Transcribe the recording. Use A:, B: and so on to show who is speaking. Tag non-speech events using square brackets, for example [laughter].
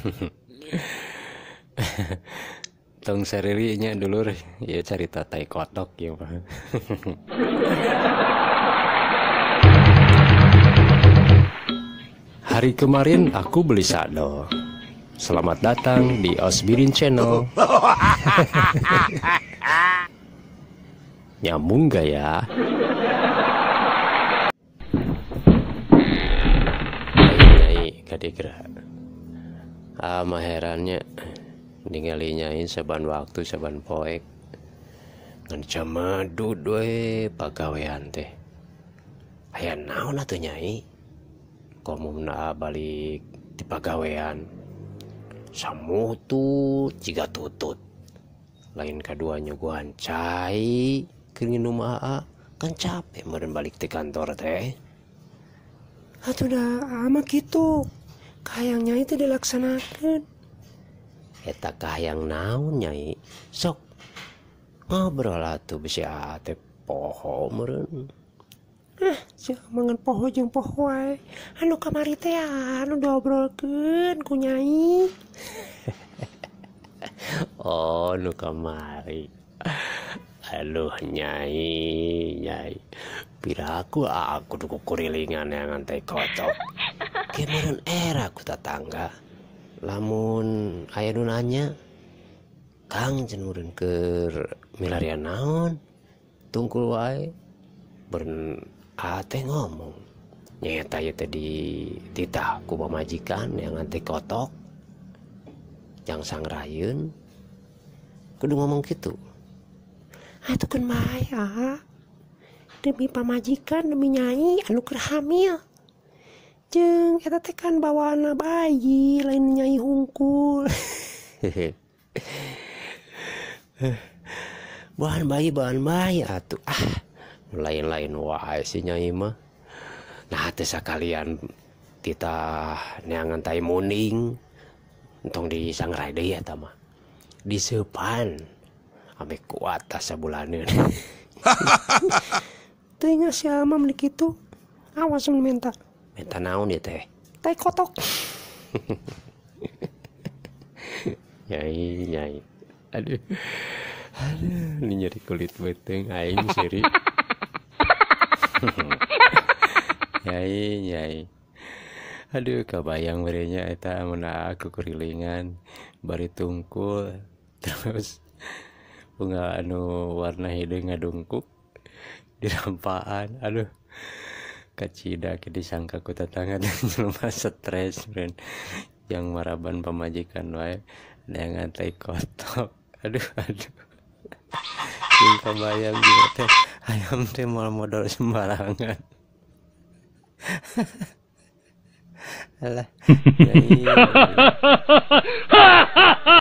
A: [laughs] tong seririnya dulur ya cerita tai kotok ya pak [laughs]
B: Hari kemarin aku beli
A: sado.
B: Selamat datang di Osbirin Channel. [laughs] Nyambung gak ya? Naik, naik, ama herannya ini saban waktu saban poek nganca madu doe pagawean teh aya naon atuh nyai komumna balik di pagawean samutu ciga tutut lain keduanya gua ancai rumah aa kan capek meren balik di kantor teh
A: atuh dah ama gitu Kaangnya itu dilaksanakantakah
B: yang na nyai sok ngobrol tuh bisa pohoren poho an kamariu dobrol kunyai kamari Hal nyaipiraku aku duku kurilingan yang ai kotok era kuta tangga namun ayatunnya Kang jeurren ke milarian naon tungkul wa ber ngomong tadi titah aku majikan yang nanti kookk yang sangrayunung ngomong gitu demi pamajikan de menyanyi anu Kerhamil jeng kita tekan bawa anak bayi lain nyai hungkul
A: [laughs]
B: bahan bayi bahan bayi atuh ah lain-lain wah, si nyai mah nah teh sekalian kita neangan tai muning untung di sangrai deh ya, tama. Di sepan, ame kuat asa ini Tengah si amam dikitu awas men tanau naon ya teh teh kotok
A: nyai nyai aduh aduh ini nyari kulit beteng aing siri nyai nyai aduh kebayang merenya eta mana aku kerilingan bari tungkul terus bunga anu warna hidung ngadungkuk dirampaan aduh kacida ke disangka ku tetangga dan selama [laughs] stres friend yang maraban pemajikan wae dengan ngantai kotok aduh aduh yang kebayang juga teh ayam teh mau modal sembarangan [laughs] alah ya, iya. iya. [laughs]